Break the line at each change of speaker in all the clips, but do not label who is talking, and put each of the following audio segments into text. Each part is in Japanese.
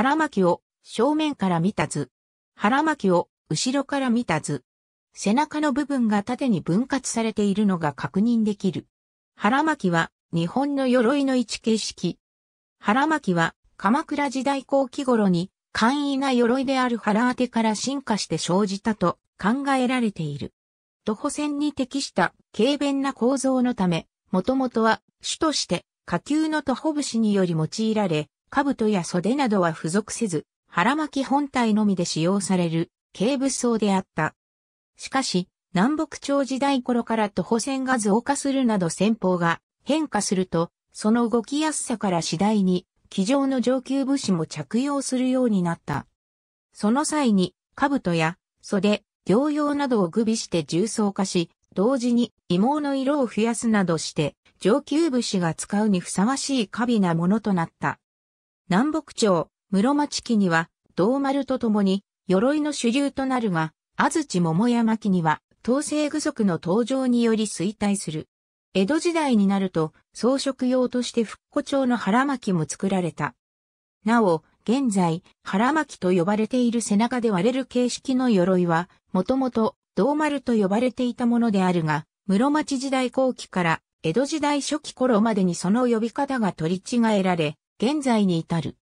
腹巻きを正面から見た図。腹巻きを後ろから見た図。背中の部分が縦に分割されているのが確認できる。腹巻きは日本の鎧の位置形式。腹巻きは鎌倉時代後期頃に簡易な鎧である腹当てから進化して生じたと考えられている。徒歩戦に適した軽便な構造のため、もともとは主として下級の徒歩節により用いられ、兜や袖などは付属せず、腹巻き本体のみで使用される、軽武装であった。しかし、南北朝時代頃から徒歩戦が増加するなど戦法が変化すると、その動きやすさから次第に、機上の上級武士も着用するようになった。その際に、兜や袖、行用などを具備して重装化し、同時に羽毛の色を増やすなどして、上級武士が使うにふさわしい華美なものとなった。南北朝、室町期には、道丸と共に、鎧の主流となるが、安土桃山期には、統制具足の登場により衰退する。江戸時代になると、装飾用として復古町の腹巻も作られた。なお、現在、腹巻と呼ばれている背中で割れる形式の鎧は、もともと、銅丸と呼ばれていたものであるが、室町時代後期から江戸時代初期頃までにその呼び方が取り違えられ、現在に至る。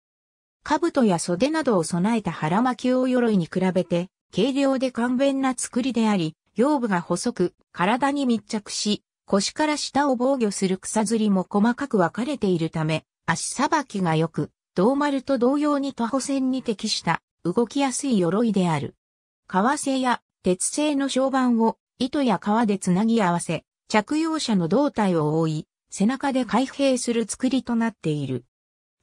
兜や袖などを備えた腹巻き大鎧に比べて、軽量で簡便な作りであり、腰部が細く、体に密着し、腰から下を防御する草釣りも細かく分かれているため、足さばきが良く、銅丸と同様に徒歩線に適した動きやすい鎧である。革製や鉄製の床板を糸や革でつなぎ合わせ、着用者の胴体を覆い、背中で開閉する作りとなっている。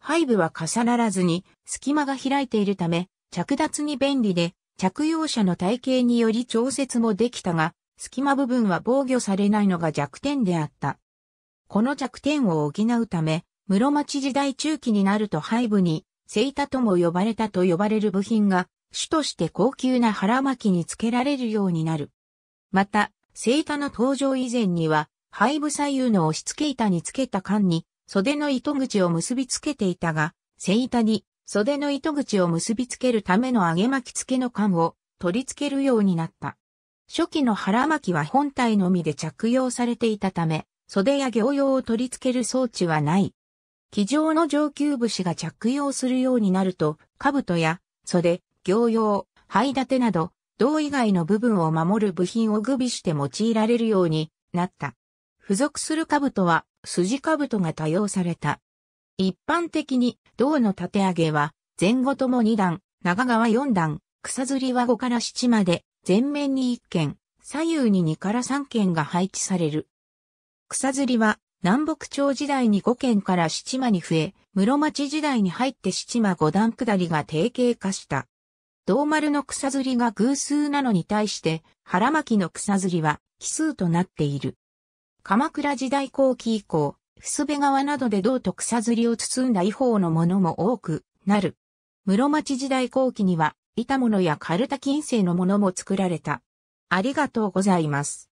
背部は重ならずに隙間が開いているため、着脱に便利で、着用者の体型により調節もできたが、隙間部分は防御されないのが弱点であった。この弱点を補うため、室町時代中期になると背部に、セイタとも呼ばれたと呼ばれる部品が、主として高級な腹巻きにつけられるようになる。また、セイタの登場以前には、背部左右の押し付け板につけた間に、袖の糸口を結びつけていたが、背板に袖の糸口を結びつけるための揚げ巻き付けの管を取り付けるようになった。初期の腹巻きは本体のみで着用されていたため、袖や行用を取り付ける装置はない。機上の上級武士が着用するようになると、兜や袖、行用、灰立てなど、胴以外の部分を守る部品を具備して用いられるようになった。付属する兜は筋兜が多用された。一般的に銅の縦上げは前後とも2段、長川4段、草釣りは5から7まで、前面に1件、左右に2から3件が配置される。草釣りは南北朝時代に5件から7間に増え、室町時代に入って7間5段下りが定型化した。銅丸の草釣りが偶数なのに対して、腹巻きの草釣りは奇数となっている。鎌倉時代後期以降、薄部川などで銅と草釣りを包んだ違法のものも多くなる。室町時代後期には、板物やカルタ金製のものも作られた。ありがとうございます。